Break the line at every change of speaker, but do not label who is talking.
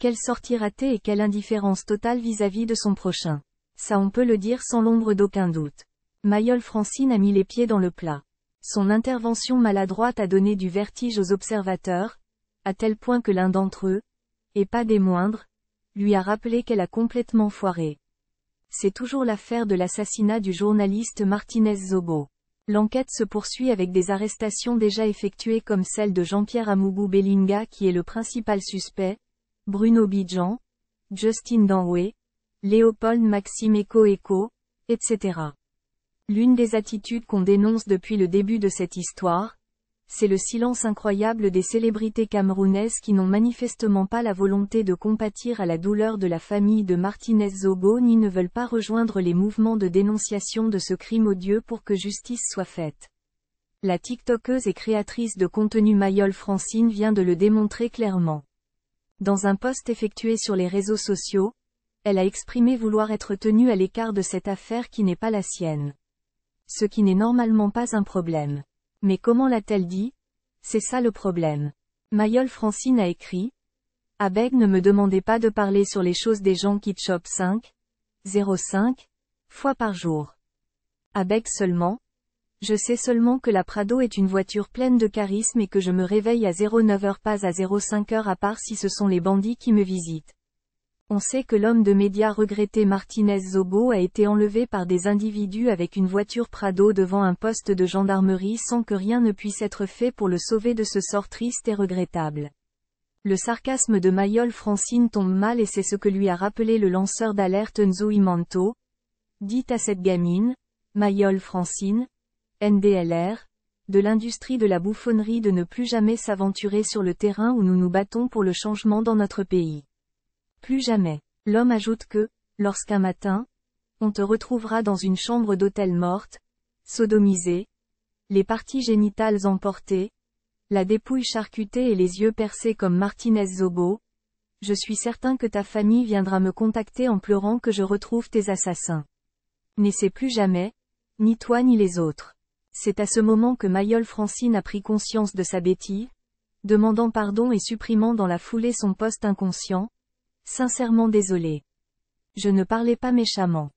Quelle sortie ratée et quelle indifférence totale vis-à-vis de son prochain. Ça on peut le dire sans l'ombre d'aucun doute. Mayol Francine a mis les pieds dans le plat. Son intervention maladroite a donné du vertige aux observateurs, à tel point que l'un d'entre eux, et pas des moindres, lui a rappelé qu'elle a complètement foiré. C'est toujours l'affaire de l'assassinat du journaliste Martinez Zobo. L'enquête se poursuit avec des arrestations déjà effectuées comme celle de Jean-Pierre Amougou Bellinga qui est le principal suspect, Bruno Bijan, Justin Danwe, Léopold Maxime Eco etc. L'une des attitudes qu'on dénonce depuis le début de cette histoire, c'est le silence incroyable des célébrités camerounaises qui n'ont manifestement pas la volonté de compatir à la douleur de la famille de Martinez Zobo ni ne veulent pas rejoindre les mouvements de dénonciation de ce crime odieux pour que justice soit faite. La TikTokeuse et créatrice de contenu Mayol Francine vient de le démontrer clairement. Dans un post effectué sur les réseaux sociaux, elle a exprimé vouloir être tenue à l'écart de cette affaire qui n'est pas la sienne. Ce qui n'est normalement pas un problème. Mais comment l'a-t-elle dit C'est ça le problème. Mayol Francine a écrit Abeg ne me demandez pas de parler sur les choses des gens qui chopent 5, 05, fois par jour. Abeg seulement, je sais seulement que la Prado est une voiture pleine de charisme et que je me réveille à 09h pas à 05h à part si ce sont les bandits qui me visitent. On sait que l'homme de médias regretté Martinez Zobo a été enlevé par des individus avec une voiture Prado devant un poste de gendarmerie sans que rien ne puisse être fait pour le sauver de ce sort triste et regrettable. Le sarcasme de Mayol Francine tombe mal et c'est ce que lui a rappelé le lanceur d'alerte Imanto, Dites à cette gamine, Mayol Francine, NDLR, de l'industrie de la bouffonnerie de ne plus jamais s'aventurer sur le terrain où nous nous battons pour le changement dans notre pays. Plus jamais. L'homme ajoute que, lorsqu'un matin, on te retrouvera dans une chambre d'hôtel morte, sodomisée, les parties génitales emportées, la dépouille charcutée et les yeux percés comme Martinez Zobo, je suis certain que ta famille viendra me contacter en pleurant que je retrouve tes assassins. N'essaie plus jamais, ni toi ni les autres. C'est à ce moment que Mayol Francine a pris conscience de sa bêtise, demandant pardon et supprimant dans la foulée son poste inconscient. Sincèrement désolé. Je ne parlais pas méchamment.